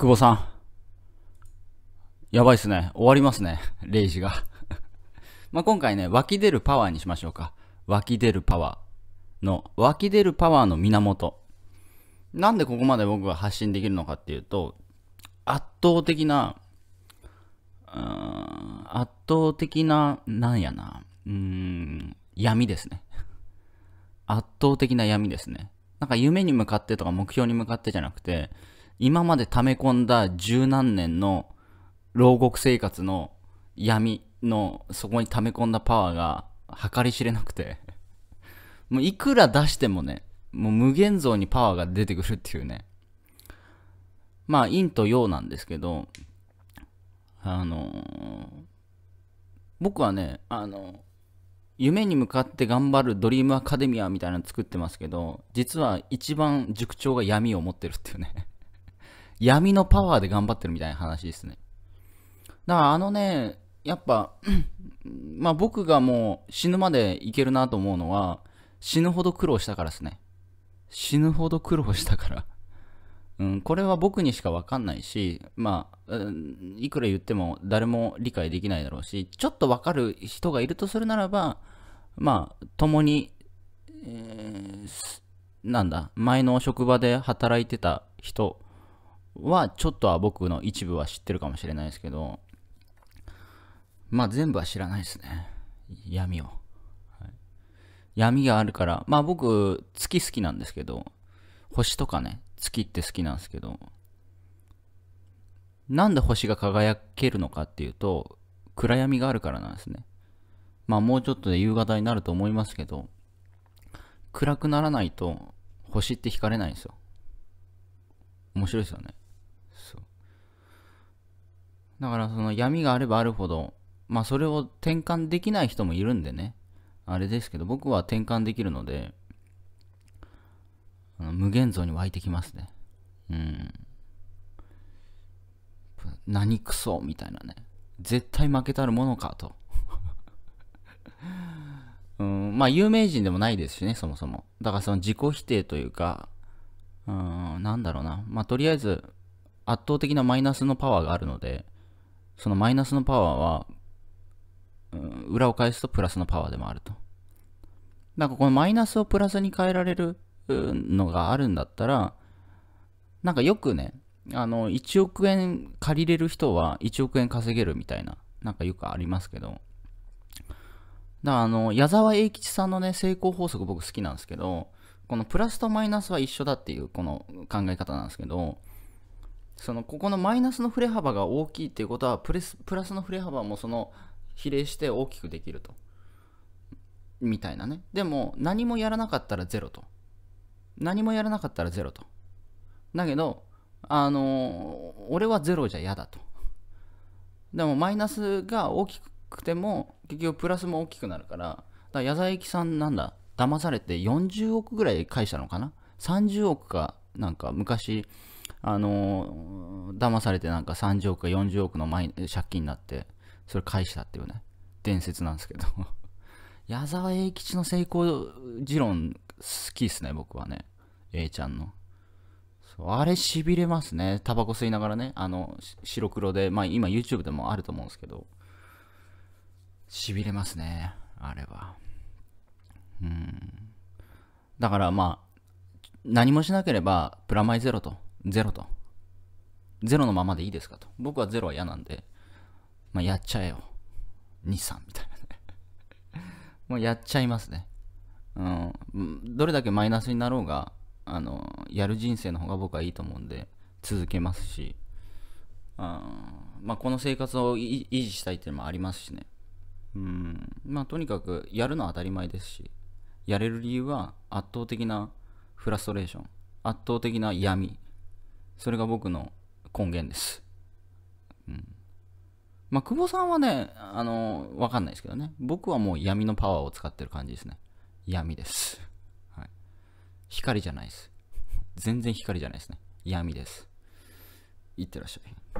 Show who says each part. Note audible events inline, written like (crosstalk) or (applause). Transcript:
Speaker 1: 久保さん。やばいっすね。終わりますね。0時が (laughs) ま今回ね、湧き出るパワーにしましょうか。湧き出るパワーの、湧き出るパワーの源。なんでここまで僕が発信できるのかっていうと、圧倒的な、うーん、圧倒的な、なんやな、うーん、闇ですね。圧倒的な闇ですね。なんか夢に向かってとか目標に向かってじゃなくて、今まで溜め込んだ十何年の牢獄生活の闇のそこに溜め込んだパワーが計り知れなくて (laughs) もういくら出してもね、もう無限像にパワーが出てくるっていうね。まあ、陰と陽なんですけど、あのー、僕はね、あの、夢に向かって頑張るドリームアカデミアみたいなの作ってますけど、実は一番塾長が闇を持ってるっていうね闇のパワーで頑張ってるみたいな話ですね。だからあのね、やっぱ、(clears throat) まあ僕がもう死ぬまでいけるなと思うのは、死ぬほど苦労したからですね。死ぬほど苦労したから (laughs) うん、これは僕にしかわかんないし、まあ、うん、いくら言っても誰も理解できないだろうし、ちょっとわかる人がいるとするならば、まあ、共に、えー、なんだ、前の職場で働いてた人はちょっとは僕の一部は知ってるかもしれないですけど、まあ全部は知らないですね。闇を。はい、闇があるから、まあ僕、月好きなんですけど、星とかね、月って好きなんですけど、なんで星が輝けるのかっていうと、暗闇があるからなんですね。まあもうちょっとで夕方になると思いますけど、暗くならないと星って惹かれないんですよ。面白いですよね。だからその闇があればあるほど、まあそれを転換できない人もいるんでね、あれですけど、僕は転換できるので、無限像に湧いてきますね。うん。何クソみたいなね。絶対負けたるものかと。(laughs) うん、まあ有名人でもないですしね、そもそも。だからその自己否定というか、うん、なんだろうな。まあとりあえず、圧倒的なマイナスのパワーがあるので、そのマイナスのパワーは、うん、裏を返すとプラスのパワーでもあると。なんかこのマイナスをプラスに変えられるのがあるんだったら、なんかよくね、あの、1億円借りれる人は1億円稼げるみたいな、なんかよくありますけど、だからあの、矢沢永吉さんのね、成功法則僕好きなんですけど、このプラスとマイナスは一緒だっていうこの考え方なんですけど、そのここのマイナスの振れ幅が大きいっていうことはプレスプラスの振れ幅もその比例して大きくできるとみたいなねでも何もやらなかったら0と何もやらなかったら0とだけどあのー、俺は0じゃ嫌だとでもマイナスが大きくても結局プラスも大きくなるからだから矢沢駅さんなんだ騙されて40億ぐらい返したのかな30億かなんか昔あの騙されてなんか30億か40億の借金になって、それ返したっていうね、伝説なんですけど (laughs) 矢沢永吉の成功持論好きっすね、僕はね。A ちゃんの。あれしびれますね。タバコ吸いながらね、あの、白黒で、まあ今 YouTube でもあると思うんですけど、しびれますね、あれは。うん。だからまあ、何もしなければプラマイゼロと。0と。0のままでいいですかと。僕は0は嫌なんで、まあ、やっちゃえよ。2、3みたいなねもう (laughs) やっちゃいますね。うん、どれだけマイナスになろうが、あの、やる人生の方が僕はいいと思うんで、続けますし、あまあ、この生活を維持したいっていうのもありますしね。うん、まあ、とにかく、やるのは当たり前ですし、やれる理由は圧倒的なフラストレーション、圧倒的な闇、それが僕の根源です。うん。まあ、久保さんはね、あの、わかんないですけどね。僕はもう闇のパワーを使ってる感じですね。闇です。はい。光じゃないです。全然光じゃないですね。闇です。いってらっしゃい。